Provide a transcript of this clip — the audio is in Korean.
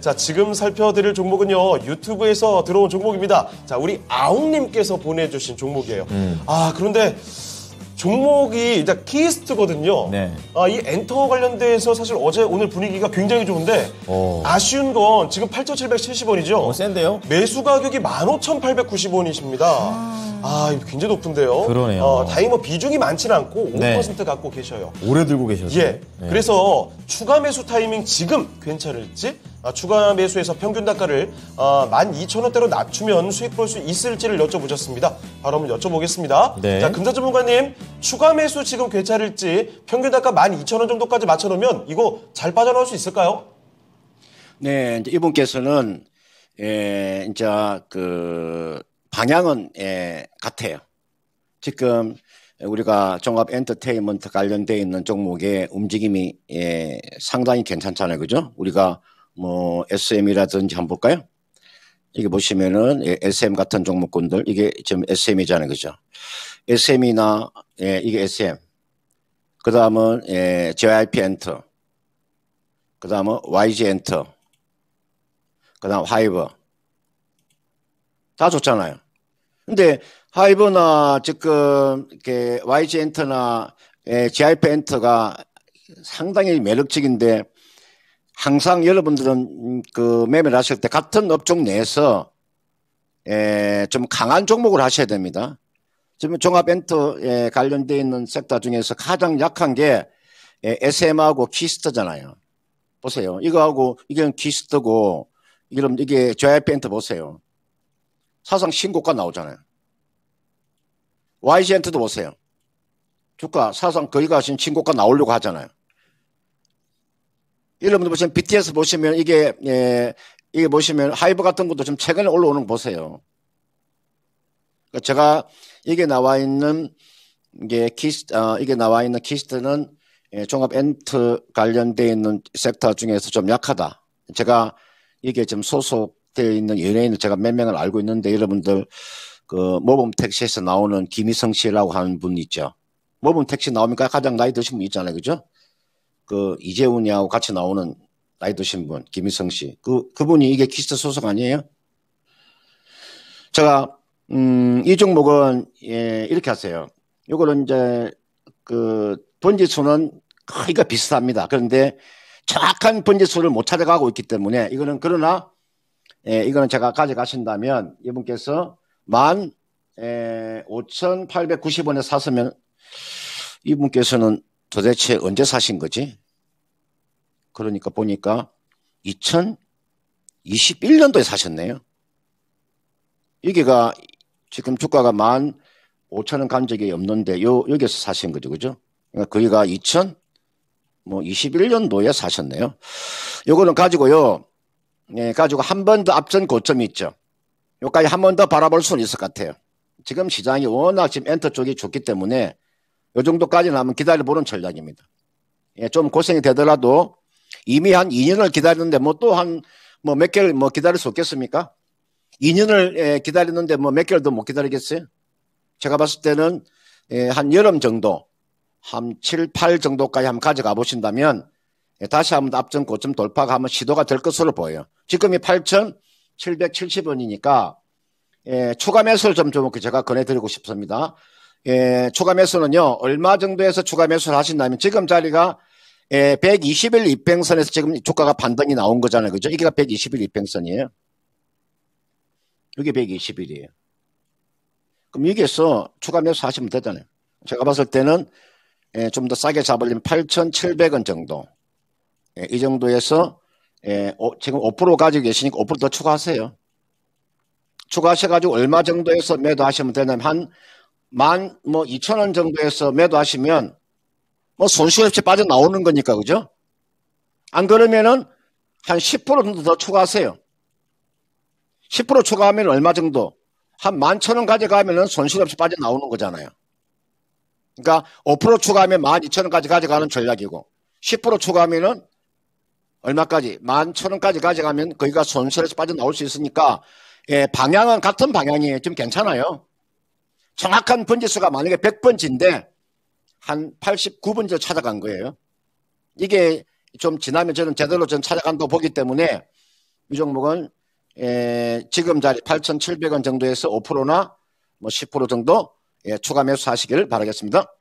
자, 지금 살펴드릴 종목은요, 유튜브에서 들어온 종목입니다. 자, 우리 아웅님께서 보내주신 종목이에요. 음. 아, 그런데 종목이 일단 키스트거든요. 네. 아, 이 엔터 관련돼서 사실 어제 오늘 분위기가 굉장히 좋은데 오. 아쉬운 건 지금 8,770원이죠. 어, 센데요? 매수 가격이 15,890원이십니다. 아, 아 굉장히 높은데요. 그러네요. 어, 다이히 뭐 비중이 많지는 않고 5% 네. 갖고 계셔요. 오래 들고 계셔요 예. 네. 그래서 추가 매수 타이밍 지금 괜찮을지 아, 추가 매수에서 평균 단가를 아, 어, 12,000원대로 낮추면 수익 볼 수 있을지를 여쭤보셨습니다. 바로 한번 여쭤보겠습니다. 네. 자, 금자주문가님 추가 매수 지금 괜찮을지 평균 단가 12,000원 정도까지 맞춰놓으면 이거 잘 빠져나올 수 있을까요? 네, 이제 이분께서는 예, 이제 그 방향은 예, 같아요. 지금 우리가 종합 엔터테인먼트 관련돼 있는 종목의 움직임이 예, 상당히 괜찮잖아요, 그죠? 우리가 뭐 SM이라든지 한번 볼까요? 이게 보시면은 예, SM 같은 종목군들 이게 지금 SM이잖아요, 그죠? SM이나 예, 이게 SM. 그 다음은 예, JIP 엔터. 그 다음은 YG 엔터. 그 다음 하이버. 다 좋잖아요. 근데 하이버나 지금 이렇게 YG 엔터나 예, JIP 엔터가 상당히 매력적인데 항상 여러분들은 그 매매를 하실 때 같은 업종 내에서 에, 예, 좀 강한 종목을 하셔야 됩니다. 지금 종합 엔터에 관련되어 있는 섹터 중에서 가장 약한 게 예, 에, SM하고 키스트잖아요. 보세요. 이거하고 이건 키스트고 이럼 이게 JIP 엔터 보세요. 사상 신고가 나오잖아요. YG 엔터도 보세요. 주가 사상 거기 가신 신고가 나오려고 하잖아요. 여러분들 보시면 BTS 보시면 이게 예, 이게 보시면 하이브 같은 것도 좀 최근에 올라오는 거 보세요. 그러니까 제가 이게 나와 있는 이게 키스 어, 이게 나와 있는 키스트는 예, 종합 엔트 관련돼 있는 섹터 중에서 좀 약하다. 제가 이게 좀 소속되어 있는 연예인을 제가 몇 명을 알고 있는데 여러분들 그 모범 택시에서 나오는 김희성 씨라고 하는 분 있죠. 모범 택시 나오니까 가장 나이 드신 분 있잖아요, 그죠? 그 이재훈이하고 같이 나오는 나이 드신 분, 김희성 씨. 그, 그분이 이게 키스트 소속 아니에요? 제가, 음, 이 종목은, 예, 이렇게 하세요. 요거는 이제, 그, 번지수는 크기가 비슷합니다. 그런데 정확한 번지수를 못 찾아가고 있기 때문에 이거는 그러나, 예, 이거는 제가 가져가신다면 이분께서 만, 에, 예, 5,890원에 사서면 이분께서는 도대체 언제 사신 거지? 그러니까 보니까 2021년도에 사셨네요. 여기가 지금 주가가 만 5천 원간 적이 없는데 요 여기서 사신 거죠, 그죠? 그러니까 거기가 2000뭐 21년도에 사셨네요. 요거는 가지고요. 예, 가지고 한 번 더 앞전 고점이 있죠. 요까지 한 번 더 바라볼 수는 있을 것 같아요. 지금 시장이 워낙 지금 엔터 쪽이 좋기 때문에 요 정도까지는 한번 기다려보는 전략입니다. 예, 좀 고생이 되더라도 이미 한 2년을 기다렸는데 뭐 또 한 뭐 몇 개월 뭐 기다릴 수 없겠습니까? 2년을 예, 기다렸는데 뭐 몇 개월도 못 기다리겠어요? 제가 봤을 때는 예, 한 여름 정도, 한 7, 8 정도까지 한번 가져가 보신다면 예, 다시 한번 앞전 고점 돌파가 한번 시도가 될 것으로 보여요. 지금이 8,770원이니까 예, 추가 매수를 좀 제가 권해드리고 싶습니다. 예, 추가 매수는요, 얼마 정도에서 초가 매수를 하신다면 지금 자리가 예, 120일 입행선에서 지금 주가가 반등이 나온 거잖아요. 그죠? 이게 120일 입행선이에요. 이게 120일이에요. 그럼 여기에서 추가 매수 하시면 되잖아요. 제가 봤을 때는 예, 좀 더 싸게 잡으려면 8,700원 정도. 예, 이 정도에서 예, 오, 지금 5% 가지고 계시니까 5%더 추가하세요. 추가하셔가지고 얼마 정도에서 매도하시면 되냐면 한 만뭐 2천 원 정도에서 매도하시면 뭐 손실 없이 빠져나오는 거니까 그죠? 안 그러면은 한 10% 정도 더 추가하세요. 10% 추가하면 얼마 정도? 한 11,000원 가져가면은 손실 없이 빠져나오는 거잖아요. 그러니까 5% 추가하면 12,000원까지 가져가는 전략이고 10% 추가하면은 얼마까지? 11,000원까지 가져가면 거기가 손실에서 빠져나올 수 있으니까 예, 방향은 같은 방향이에요. 좀 괜찮아요. 정확한 번지수가 만약에 100번지인데 한 89번지를 찾아간 거예요. 이게 좀 지나면 저는 제대로 전 찾아간다고 보기 때문에 이 종목은 에, 지금 자리 8,700원 정도에서 5%나 뭐 10% 정도 예, 추가 매수하시길 바라겠습니다.